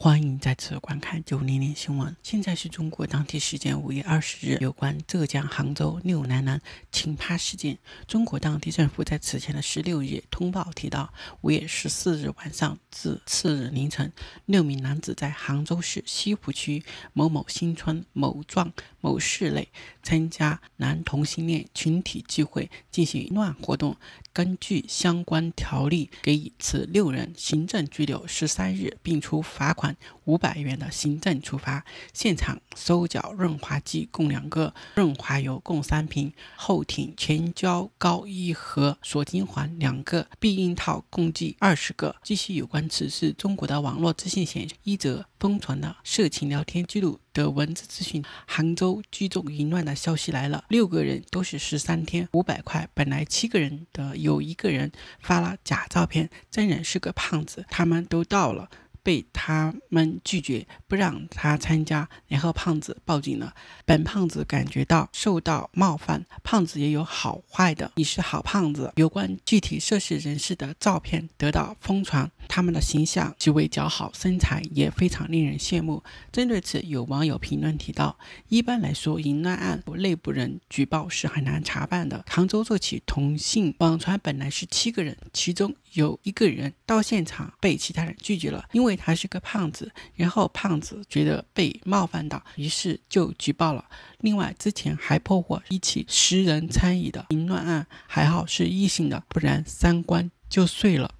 欢迎再次观看九零零新闻。现在是中国当地时间五月二十日，有关浙江杭州六男男群啪事件，中国当地政府在此前的十六日通报提到，五月十四日晚上至次日凌晨，六名男子在杭州市西湖区某某新村某幢某室内参加男同性恋群体聚会，进行乱活动。根据相关条例，给予此六人行政拘留十三日，并处罚款。五百元的行政处罚，现场收缴润滑剂共两个，润滑油共三瓶，后挺前胶膏一盒，锁精环两个，避孕套共计二十个。据悉，有关此事，中国的网络资讯显示，一则疯传的色情聊天记录的文字资讯，杭州聚众淫乱的消息来了。六个人都是十三天，五百块，本来七个人的，有一个人发了假照片，真人是个胖子，他们都到了。被他们拒绝，不让他参加，然后胖子报警了。本胖子感觉到受到冒犯，胖子也有好坏的，你是好胖子。有关具体涉事人士的照片得到疯传。他们的形象极为姣好，身材也非常令人羡慕。针对此，有网友评论提到：一般来说，淫乱案内部人举报是很难查办的。杭州这起同性网传本来是七个人，其中有一个人到现场被其他人拒绝了，因为他是个胖子。然后胖子觉得被冒犯到，于是就举报了。另外，之前还破获一起十人参与的淫乱案，还好是异性的，不然三观就碎了。